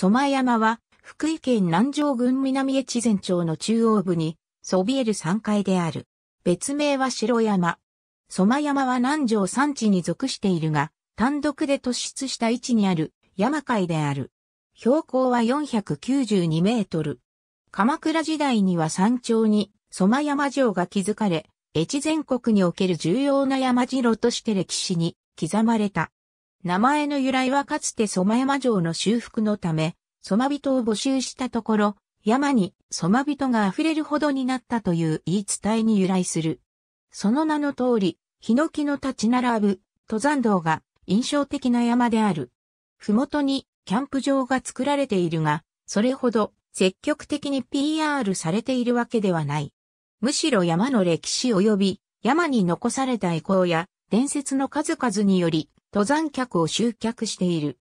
蘇我山は、福井県南城郡南越前町の中央部に、そびえる山階である。別名は白山。蘇我山は南城山地に属しているが、単独で突出した位置にある山階である。標高は492メートル。鎌倉時代には山頂に蘇我山城が築かれ、越前国における重要な山城として歴史に刻まれた。名前の由来はかつてソマ山城の修復のため、ソマ人を募集したところ、山にソマ人が溢れるほどになったという言い伝えに由来する。その名の通り、ヒノキの立ち並ぶ登山道が印象的な山である。ふもとにキャンプ場が作られているが、それほど積極的に PR されているわけではない。むしろ山の歴史及び山に残された遺構や伝説の数々により登山客を集客している。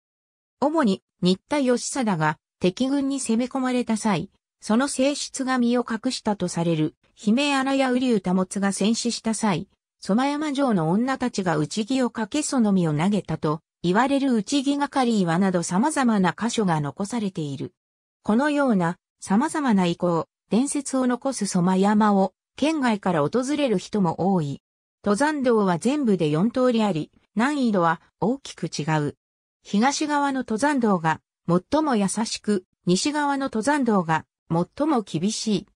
主に新田義貞が敵軍に攻め込まれた際、その性質が身を隠したとされる、姫穴や瓜生保が戦死した際、麦山城の女たちが内木をかけその身を投げたと、言われる内か係岩など様々な箇所が残されている。このような様々な遺構、伝説を残す麦山を県外から訪れる人も多い。登山道は全部で4通りあり、難易度は大きく違う。東側の登山道が最も優しく、西側の登山道が最も厳しい。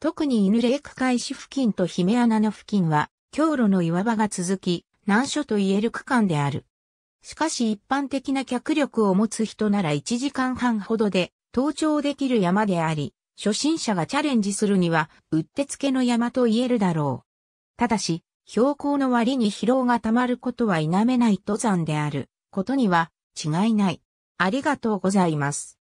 特に犬レーク開始付近と姫穴の付近は、強路の岩場が続き、難所と言える区間である。しかし一般的な脚力を持つ人なら1時間半ほどで登頂できる山であり、初心者がチャレンジするには、うってつけの山と言えるだろう。ただし、標高の割に疲労が溜まることは否めない登山であることには違いない。ありがとうございます。